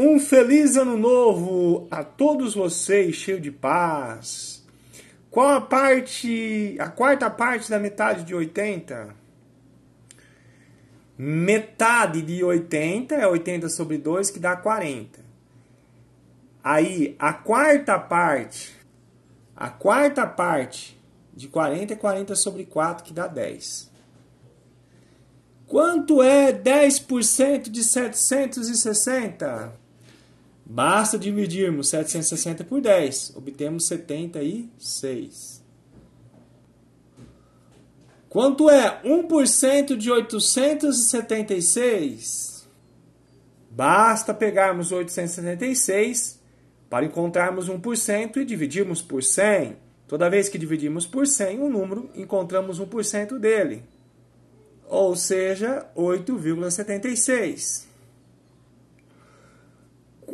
Um feliz ano novo a todos vocês, cheio de paz. Qual a parte, a quarta parte da metade de 80? Metade de 80 é 80 sobre 2, que dá 40. Aí, a quarta parte, a quarta parte de 40 é 40 sobre 4, que dá 10. Quanto é 10% de 760? Basta dividirmos 760 por 10, obtemos 76. Quanto é 1% de 876? Basta pegarmos 876 para encontrarmos 1% e dividirmos por 100. Toda vez que dividimos por 100 um número, encontramos 1% dele. Ou seja, 8,76.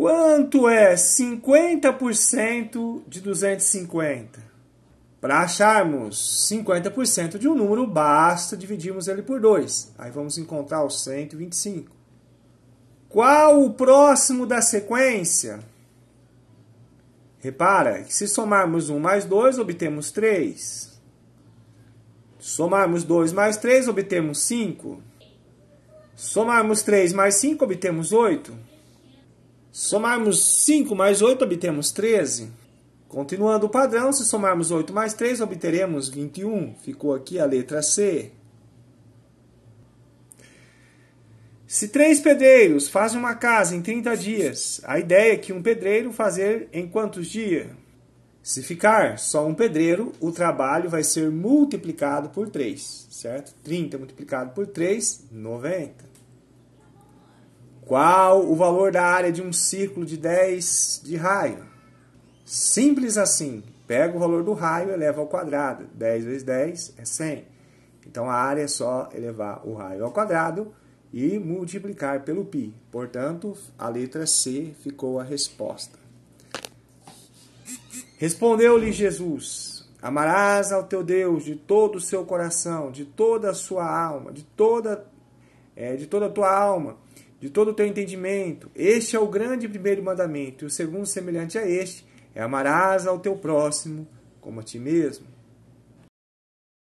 Quanto é 50% de 250? Para acharmos 50% de um número, basta dividirmos ele por 2. Aí vamos encontrar o 125. Qual o próximo da sequência? Repara que se somarmos 1 mais 2, obtemos 3. Somarmos 2 mais 3, obtemos 5. Somarmos 3 mais 5, obtemos 8. Somarmos 5 mais 8, obtemos 13. Continuando o padrão, se somarmos 8 mais 3, obteremos 21. Ficou aqui a letra C. Se três pedreiros fazem uma casa em 30 dias, a ideia é que um pedreiro fazer em quantos dias? Se ficar só um pedreiro, o trabalho vai ser multiplicado por 3, certo? 30 multiplicado por 3, 90. Qual o valor da área de um círculo de 10 de raio? Simples assim. Pega o valor do raio e eleva ao quadrado. 10 vezes 10 é 100. Então a área é só elevar o raio ao quadrado e multiplicar pelo π. Portanto, a letra C ficou a resposta. Respondeu-lhe Jesus: Amarás ao teu Deus de todo o seu coração, de toda a sua alma, de toda, é, de toda a tua alma de todo o teu entendimento. Este é o grande primeiro mandamento, e o segundo, semelhante a este, é amarás ao teu próximo como a ti mesmo.